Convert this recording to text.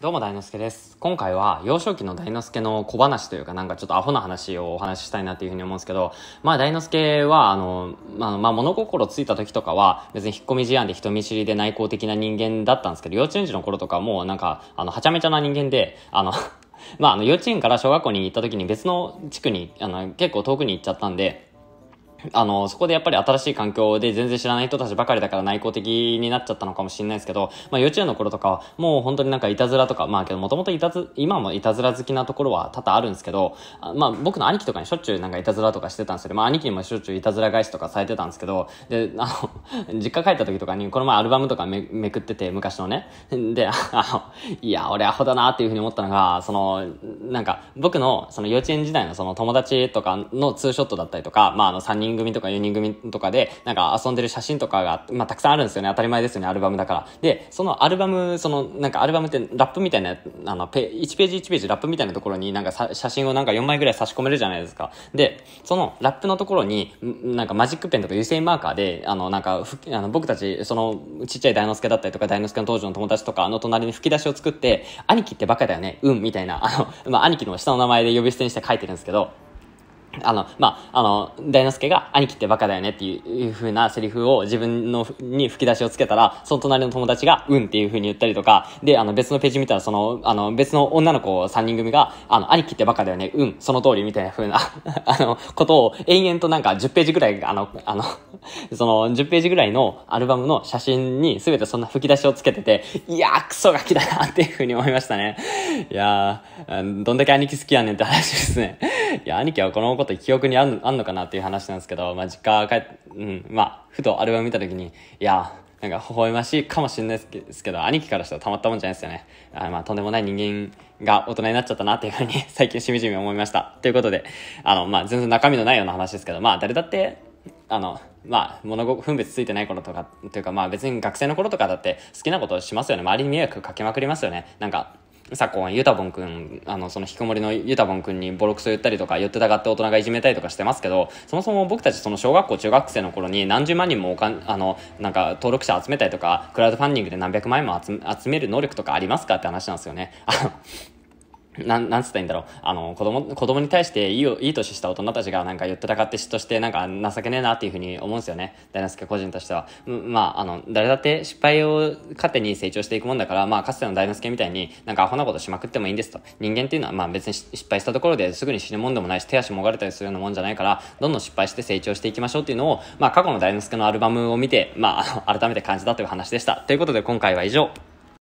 どうも大之助です。今回は幼少期の大之助の小話というかなんかちょっとアホな話をお話ししたいなっていうふうに思うんですけど、まあ大之助はあの、まあ、まあ、物心ついた時とかは別に引っ込み思案で人見知りで内向的な人間だったんですけど、幼稚園児の頃とかもうなんかあの、はちゃめちゃな人間で、あの まああの幼稚園から小学校に行った時に別の地区にあの結構遠くに行っちゃったんで、あの、そこでやっぱり新しい環境で全然知らない人たちばかりだから内向的になっちゃったのかもしれないですけど、まあ幼稚園の頃とかは、もう本当になんかいたずらとか、まあけどもともといたず、今もいたずら好きなところは多々あるんですけど、まあ僕の兄貴とかにしょっちゅうなんかいたずらとかしてたんですよ。まあ兄貴にもしょっちゅういたずら返しとかされてたんですけど、で、あの、実家帰った時とかにこの前アルバムとかめめくってて、昔のね。で、あの、いや、俺アホだなっていうふうに思ったのが、その、なんか僕のその幼稚園時代のその友達とかのツーショットだったりとか、まああの3人人組とか4人組とかで、なんか遊んでる写真とかが、まあ、たくさんあるんですよね。当たり前ですよね、アルバムだから。で、そのアルバム、その、なんかアルバムってラップみたいな、あの、ペ1ページ1ページラップみたいなところになんかさ写真をなんか4枚ぐらい差し込めるじゃないですか。で、そのラップのところに、なんかマジックペンとか油性マーカーで、あの、なんか、ふ、あの僕たち、その、ちっちゃい大之助だったりとか、大之助の当時の友達とかの隣に吹き出しを作って、兄貴ってバカだよね、うん、みたいな、あの、まあ、兄貴の下の名前で呼び捨てにして書いてるんですけど、あの、まあ、あの、大之助が兄貴ってバカだよねっていう風なセリフを自分のに吹き出しをつけたら、その隣の友達が、うんっていう風に言ったりとか、で、あの、別のページ見たら、その、あの、別の女の子3人組が、あの、兄貴ってバカだよね、うん、その通りみたいな風な あの、ことを延々となんか10ページぐらい、あの、あのその10ページぐらいのアルバムの写真に全てそんな吹き出しをつけてて、いやー、クソガキだなっていう風に思いましたね。いやー、どんだけ兄貴好きやねんって話ですね。いや、兄貴はこのこと記憶にあんあんのかなっていう話なんですけど、まあ、実家帰っ、うん、まあ、ふとアルバム見た時に、いや、なんか微笑ましいかもしれないですけど、兄貴からしたらたまったもんじゃないですよね。あまあ、とんでもない人間が大人になっちゃったなっていうふうに 最近しみじみ思いました。ということで、あの、まあ、全然中身のないような話ですけど、まあ、誰だって、あの、まあ、物語分別ついてない頃とか、というか、まあ別に学生の頃とかだって好きなことしますよね。周りに迷惑かけまくりますよね。なんか、うさこん、ゆたぼんくん、あの、その引きこもりのゆたぼんくんにボロクソ言ったりとか、言ってたがって大人がいじめたりとかしてますけど、そもそも僕たちその小学校、中学生の頃に何十万人もおかん、あの、なんか登録者集めたりとか、クラウドファンディングで何百万円も集める能力とかありますかって話なんですよね。なん、なんつったらいいんだろう。あの、子供、子供に対していいよ、いい年した大人たちがなんか言ってたかって嫉妬して、なんか情けねえなっていうふうに思うんですよね。大之助個人としては。まあ、あの、誰だって失敗を糧に成長していくもんだから、まあ、かつての大之助みたいになんかアホなことしまくってもいいんですと。人間っていうのは、まあ別に失敗したところですぐに死ぬもんでもないし、手足もがれたりするようなもんじゃないから、どんどん失敗して成長していきましょうっていうのを、まあ過去の大之助のアルバムを見て、まあ、改めて感じたという話でした。ということで今回は以上。